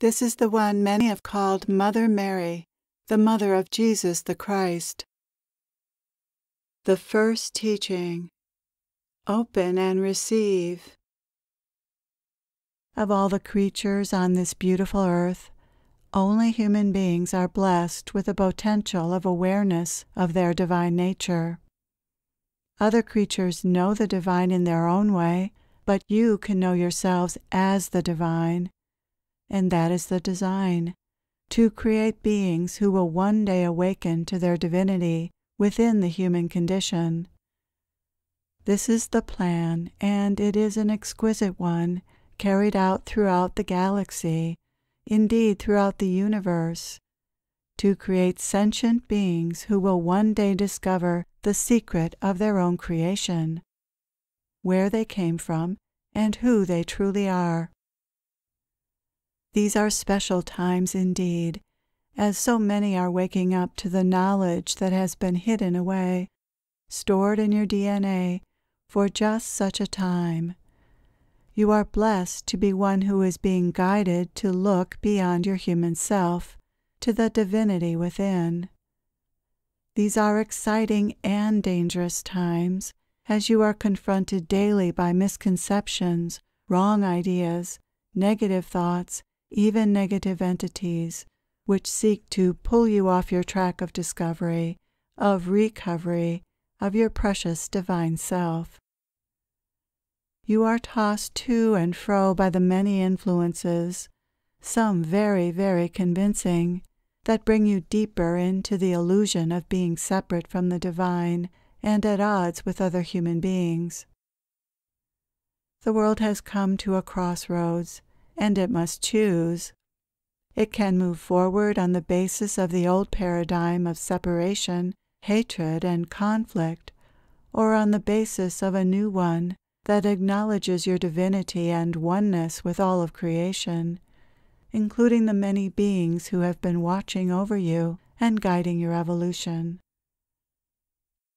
This is the one many have called Mother Mary, the mother of Jesus the Christ. The first teaching Open and receive. Of all the creatures on this beautiful earth, only human beings are blessed with the potential of awareness of their divine nature. Other creatures know the divine in their own way, but you can know yourselves as the divine and that is the design to create beings who will one day awaken to their divinity within the human condition. This is the plan, and it is an exquisite one, carried out throughout the galaxy, indeed throughout the universe, to create sentient beings who will one day discover the secret of their own creation, where they came from, and who they truly are. These are special times indeed, as so many are waking up to the knowledge that has been hidden away, stored in your DNA for just such a time. You are blessed to be one who is being guided to look beyond your human self to the divinity within. These are exciting and dangerous times as you are confronted daily by misconceptions, wrong ideas, negative thoughts, even negative entities which seek to pull you off your track of discovery, of recovery, of your precious divine self. You are tossed to and fro by the many influences, some very, very convincing, that bring you deeper into the illusion of being separate from the divine and at odds with other human beings. The world has come to a crossroads, and it must choose. It can move forward on the basis of the old paradigm of separation, hatred, and conflict, or on the basis of a new one that acknowledges your divinity and oneness with all of creation, including the many beings who have been watching over you and guiding your evolution.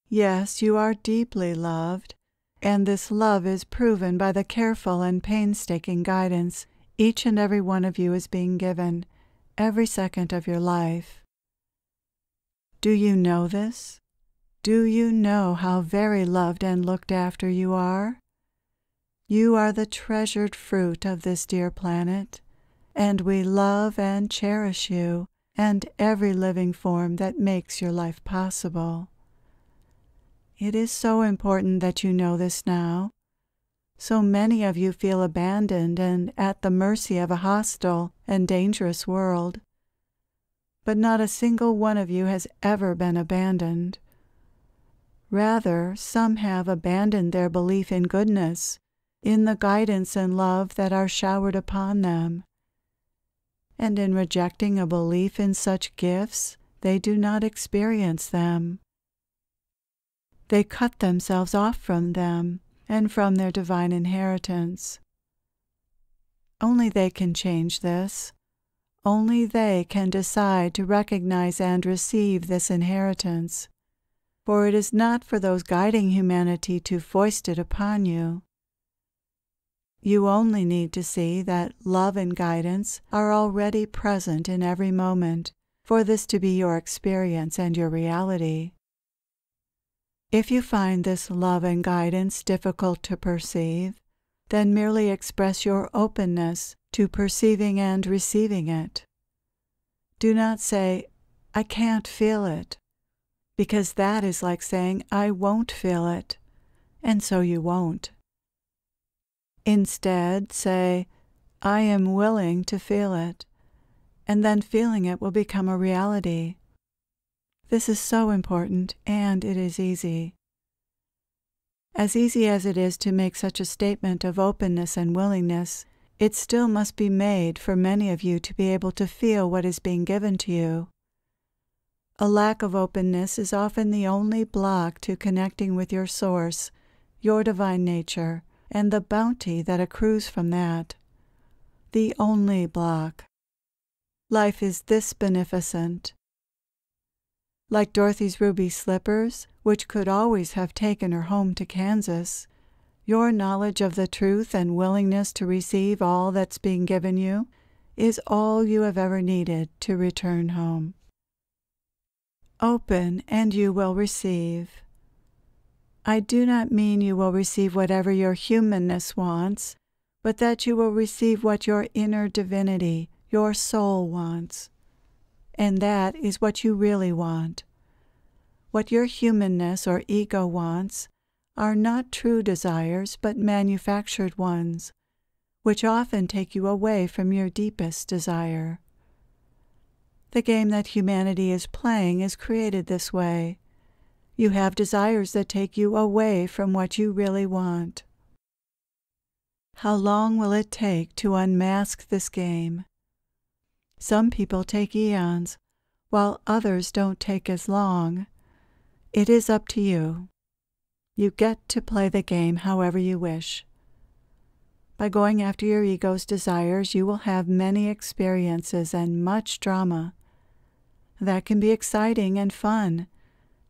Yes, you are deeply loved, and this love is proven by the careful and painstaking guidance each and every one of you is being given every second of your life. Do you know this? Do you know how very loved and looked after you are? You are the treasured fruit of this dear planet, and we love and cherish you and every living form that makes your life possible. It is so important that you know this now so many of you feel abandoned and at the mercy of a hostile and dangerous world. But not a single one of you has ever been abandoned. Rather, some have abandoned their belief in goodness, in the guidance and love that are showered upon them. And in rejecting a belief in such gifts, they do not experience them. They cut themselves off from them and from their divine inheritance. Only they can change this. Only they can decide to recognize and receive this inheritance, for it is not for those guiding humanity to foist it upon you. You only need to see that love and guidance are already present in every moment for this to be your experience and your reality. If you find this love and guidance difficult to perceive, then merely express your openness to perceiving and receiving it. Do not say, I can't feel it, because that is like saying, I won't feel it, and so you won't. Instead, say, I am willing to feel it, and then feeling it will become a reality. This is so important, and it is easy. As easy as it is to make such a statement of openness and willingness, it still must be made for many of you to be able to feel what is being given to you. A lack of openness is often the only block to connecting with your source, your divine nature, and the bounty that accrues from that. The only block. Life is this beneficent, like Dorothy's ruby slippers, which could always have taken her home to Kansas. Your knowledge of the truth and willingness to receive all that's being given you is all you have ever needed to return home. Open and you will receive. I do not mean you will receive whatever your humanness wants, but that you will receive what your inner divinity, your soul wants. And that is what you really want. What your humanness or ego wants are not true desires but manufactured ones, which often take you away from your deepest desire. The game that humanity is playing is created this way. You have desires that take you away from what you really want. How long will it take to unmask this game? Some people take eons, while others don't take as long. It is up to you. You get to play the game however you wish. By going after your ego's desires, you will have many experiences and much drama. That can be exciting and fun,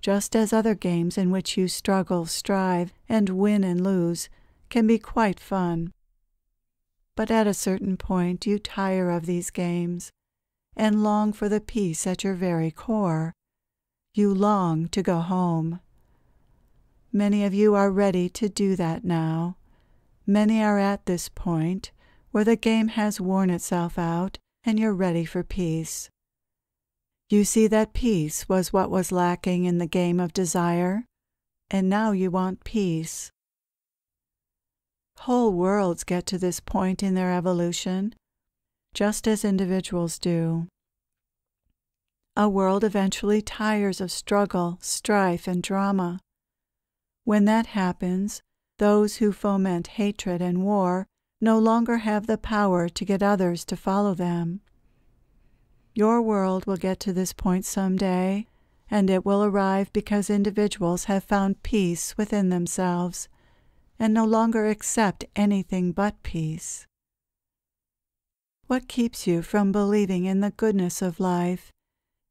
just as other games in which you struggle, strive, and win and lose can be quite fun. But at a certain point, you tire of these games and long for the peace at your very core. You long to go home. Many of you are ready to do that now. Many are at this point where the game has worn itself out and you're ready for peace. You see that peace was what was lacking in the game of desire, and now you want peace. Whole worlds get to this point in their evolution just as individuals do. A world eventually tires of struggle, strife, and drama. When that happens, those who foment hatred and war no longer have the power to get others to follow them. Your world will get to this point someday, and it will arrive because individuals have found peace within themselves and no longer accept anything but peace. What keeps you from believing in the goodness of life,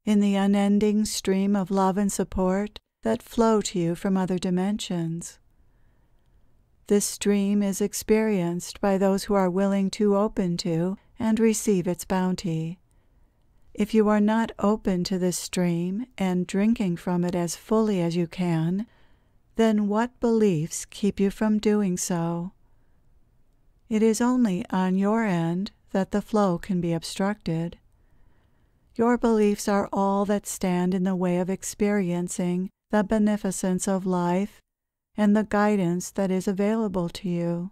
in the unending stream of love and support that flow to you from other dimensions? This stream is experienced by those who are willing to open to and receive its bounty. If you are not open to this stream and drinking from it as fully as you can, then what beliefs keep you from doing so? It is only on your end that the flow can be obstructed. Your beliefs are all that stand in the way of experiencing the beneficence of life and the guidance that is available to you.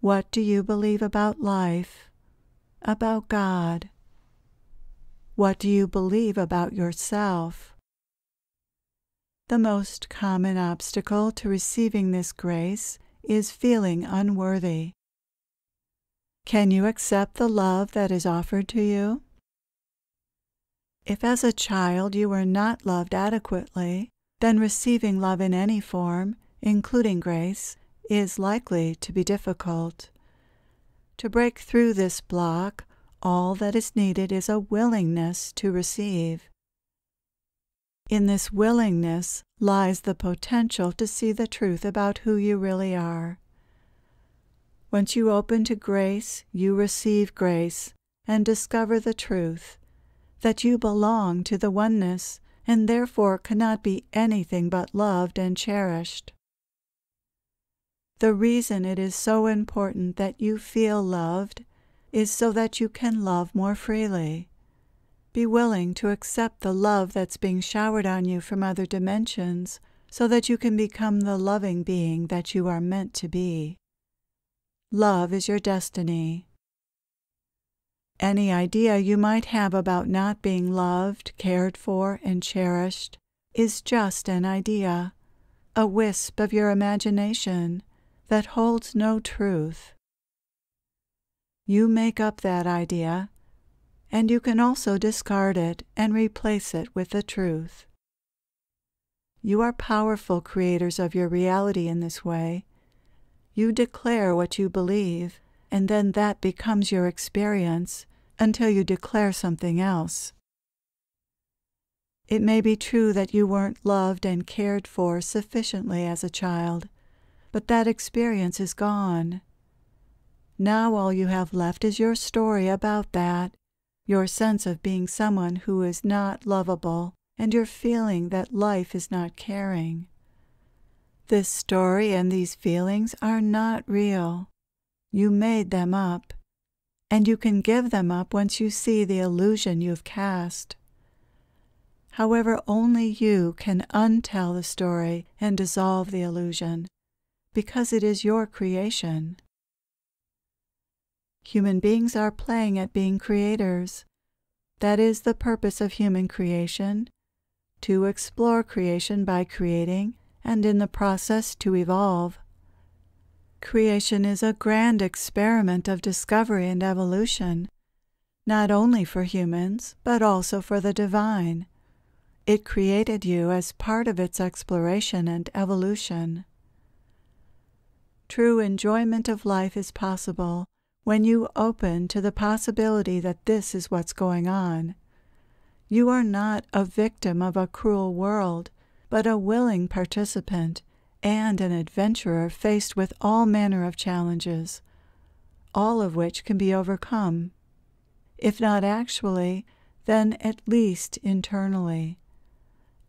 What do you believe about life? About God? What do you believe about yourself? The most common obstacle to receiving this grace is feeling unworthy. Can you accept the love that is offered to you? If as a child you were not loved adequately, then receiving love in any form, including grace, is likely to be difficult. To break through this block, all that is needed is a willingness to receive. In this willingness lies the potential to see the truth about who you really are. Once you open to grace, you receive grace and discover the truth that you belong to the oneness and therefore cannot be anything but loved and cherished. The reason it is so important that you feel loved is so that you can love more freely. Be willing to accept the love that's being showered on you from other dimensions so that you can become the loving being that you are meant to be. Love is your destiny. Any idea you might have about not being loved, cared for, and cherished is just an idea, a wisp of your imagination that holds no truth. You make up that idea, and you can also discard it and replace it with the truth. You are powerful creators of your reality in this way, you declare what you believe, and then that becomes your experience until you declare something else. It may be true that you weren't loved and cared for sufficiently as a child, but that experience is gone. Now all you have left is your story about that, your sense of being someone who is not lovable, and your feeling that life is not caring. This story and these feelings are not real. You made them up, and you can give them up once you see the illusion you've cast. However, only you can untell the story and dissolve the illusion, because it is your creation. Human beings are playing at being creators. That is the purpose of human creation to explore creation by creating and in the process to evolve. Creation is a grand experiment of discovery and evolution, not only for humans, but also for the divine. It created you as part of its exploration and evolution. True enjoyment of life is possible when you open to the possibility that this is what's going on. You are not a victim of a cruel world but a willing participant and an adventurer faced with all manner of challenges, all of which can be overcome, if not actually, then at least internally.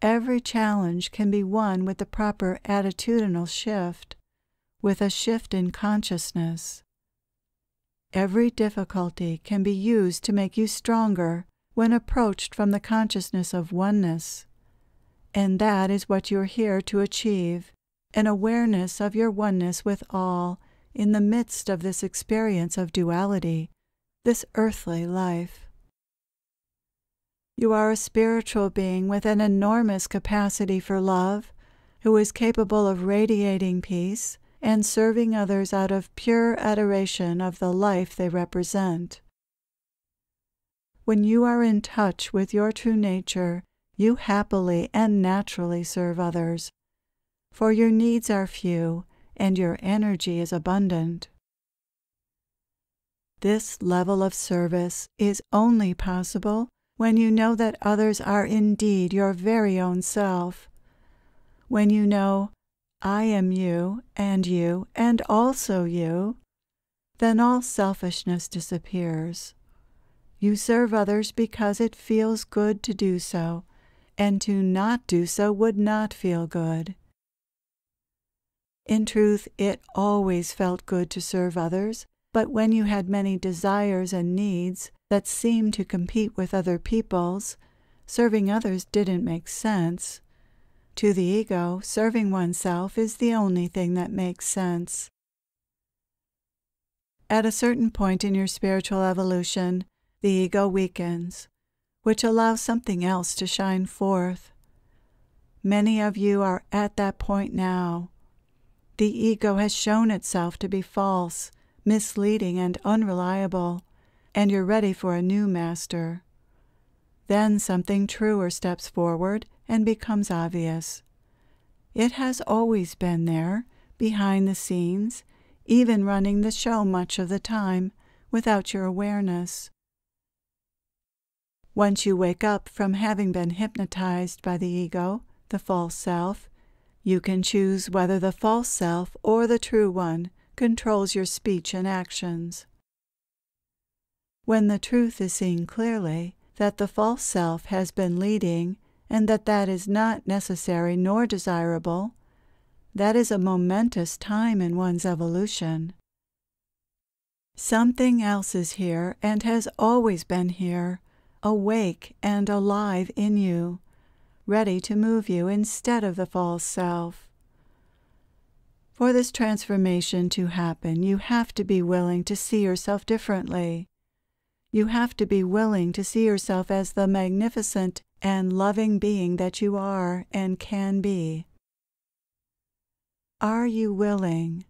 Every challenge can be won with the proper attitudinal shift, with a shift in consciousness. Every difficulty can be used to make you stronger when approached from the consciousness of oneness. And that is what you're here to achieve an awareness of your oneness with all in the midst of this experience of duality, this earthly life. You are a spiritual being with an enormous capacity for love, who is capable of radiating peace and serving others out of pure adoration of the life they represent. When you are in touch with your true nature, you happily and naturally serve others, for your needs are few and your energy is abundant. This level of service is only possible when you know that others are indeed your very own self, when you know, I am you, and you, and also you, then all selfishness disappears. You serve others because it feels good to do so, and to not do so would not feel good. In truth, it always felt good to serve others, but when you had many desires and needs that seemed to compete with other people's, serving others didn't make sense. To the ego, serving oneself is the only thing that makes sense. At a certain point in your spiritual evolution, the ego weakens which allow something else to shine forth. Many of you are at that point now. The ego has shown itself to be false, misleading, and unreliable, and you're ready for a new master. Then something truer steps forward and becomes obvious. It has always been there, behind the scenes, even running the show much of the time, without your awareness. Once you wake up from having been hypnotized by the ego, the false self, you can choose whether the false self or the true one controls your speech and actions. When the truth is seen clearly, that the false self has been leading and that that is not necessary nor desirable, that is a momentous time in one's evolution. Something else is here and has always been here, awake and alive in you, ready to move you instead of the false self. For this transformation to happen, you have to be willing to see yourself differently. You have to be willing to see yourself as the magnificent and loving being that you are and can be. Are you willing?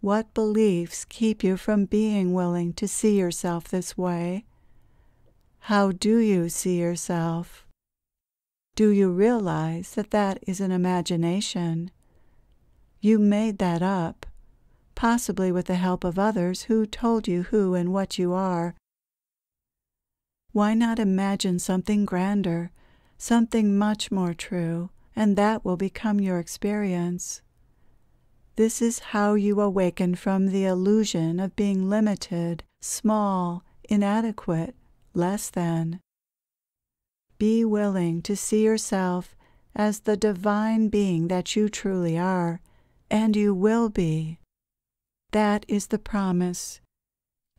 What beliefs keep you from being willing to see yourself this way how do you see yourself? Do you realize that that is an imagination? You made that up, possibly with the help of others who told you who and what you are. Why not imagine something grander, something much more true, and that will become your experience? This is how you awaken from the illusion of being limited, small, inadequate, less than. Be willing to see yourself as the divine being that you truly are, and you will be. That is the promise.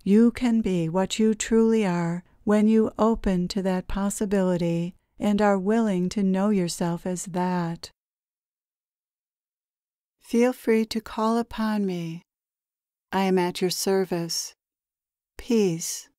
You can be what you truly are when you open to that possibility and are willing to know yourself as that. Feel free to call upon me. I am at your service. Peace.